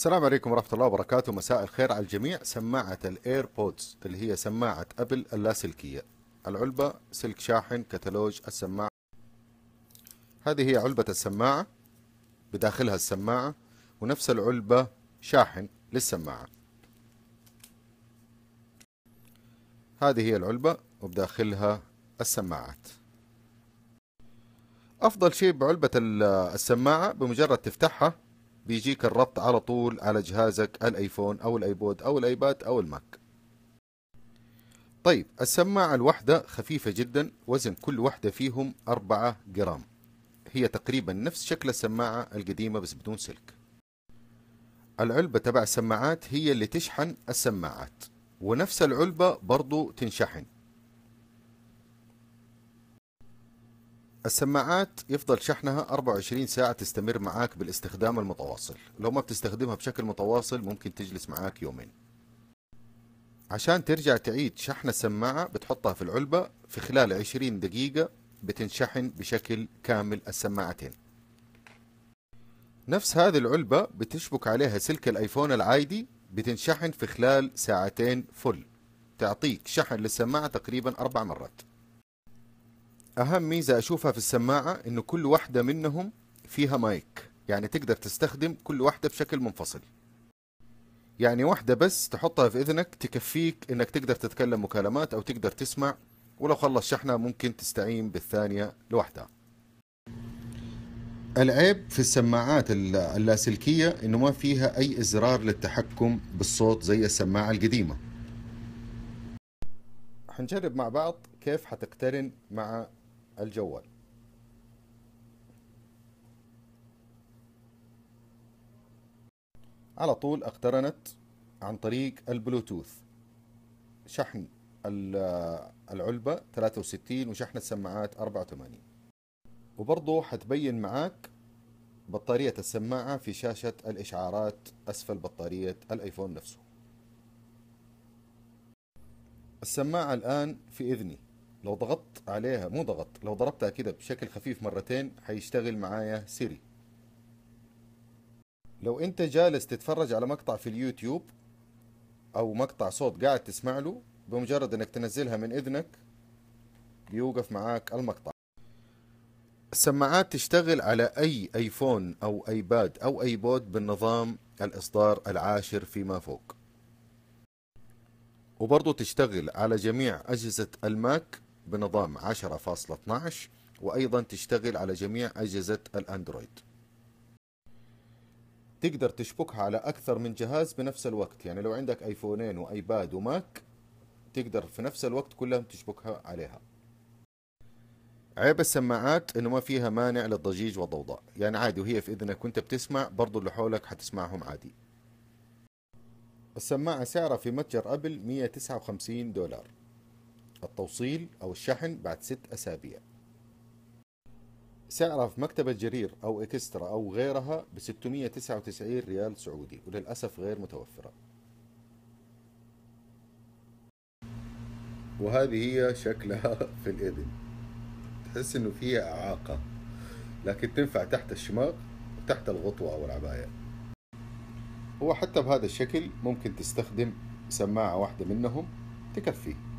السلام عليكم ورحمة الله وبركاته مساء الخير على الجميع سماعة الايربودز اللي هي سماعة ابل اللاسلكية العلبة سلك شاحن كتالوج السماعة هذه هي علبة السماعة بداخلها السماعة ونفس العلبة شاحن للسماعة هذه هي العلبة وبداخلها السماعات أفضل شيء بعلبة السماعة بمجرد تفتحها بيجيك الربط على طول على جهازك الايفون او الايبود او الايباد او الماك طيب السماعة الواحدة خفيفة جدا وزن كل واحدة فيهم أربعة جرام هي تقريبا نفس شكل السماعة القديمة بس بدون سلك العلبة تبع السماعات هي اللي تشحن السماعات ونفس العلبة برضو تنشحن السماعات يفضل شحنها 24 ساعة تستمر معاك بالاستخدام المتواصل لو ما بتستخدمها بشكل متواصل ممكن تجلس معاك يومين عشان ترجع تعيد شحن السماعة بتحطها في العلبة في خلال 20 دقيقة بتنشحن بشكل كامل السماعتين نفس هذه العلبة بتشبك عليها سلك الايفون العادي بتنشحن في خلال ساعتين فل تعطيك شحن للسماعة تقريبا أربع مرات اهم ميزه اشوفها في السماعه انه كل واحده منهم فيها مايك يعني تقدر تستخدم كل واحده بشكل منفصل يعني واحده بس تحطها في اذنك تكفيك انك تقدر تتكلم مكالمات او تقدر تسمع ولو خلص شحنها ممكن تستعين بالثانيه لوحدها العيب في السماعات اللاسلكيه انه ما فيها اي ازرار للتحكم بالصوت زي السماعه القديمه حنجرب مع بعض كيف حتقترن مع الجوال على طول اقترنت عن طريق البلوتوث شحن العلبة 63 وشحن السماعات 84 وبرضو حتبين معاك بطارية السماعة في شاشة الإشعارات أسفل بطارية الآيفون نفسه السماعة الآن في إذني لو ضغطت عليها مو ضغط لو ضربتها كده بشكل خفيف مرتين هيشتغل معايا سيري لو انت جالس تتفرج على مقطع في اليوتيوب او مقطع صوت قاعد تسمع له بمجرد انك تنزلها من اذنك بيوقف معاك المقطع السماعات تشتغل على اي ايفون او ايباد او ايبود بالنظام الاصدار العاشر فيما فوق وبرضو تشتغل على جميع أجهزة الماك بنظام 10.12 وأيضا تشتغل على جميع أجهزة الأندرويد تقدر تشبكها على أكثر من جهاز بنفس الوقت يعني لو عندك آيفونين وآيباد وماك تقدر في نفس الوقت كلهم تشبكها عليها عيب السماعات انه ما فيها مانع للضجيج والضوضاء يعني عادي وهي في اذنك وانت بتسمع برضو اللي حولك حتسمعهم عادي السماعة سعرها في متجر أبل 159 دولار التوصيل أو الشحن بعد ست أسابيع سعرها في مكتبة جرير أو إكسترا أو غيرها ب 699 ريال سعودي وللأسف غير متوفرة وهذه هي شكلها في الإذن تحس إنه فيها إعاقة لكن تنفع تحت الشماغ وتحت الغطوة أو العباية وحتى بهذا الشكل ممكن تستخدم سماعة واحدة منهم تكفي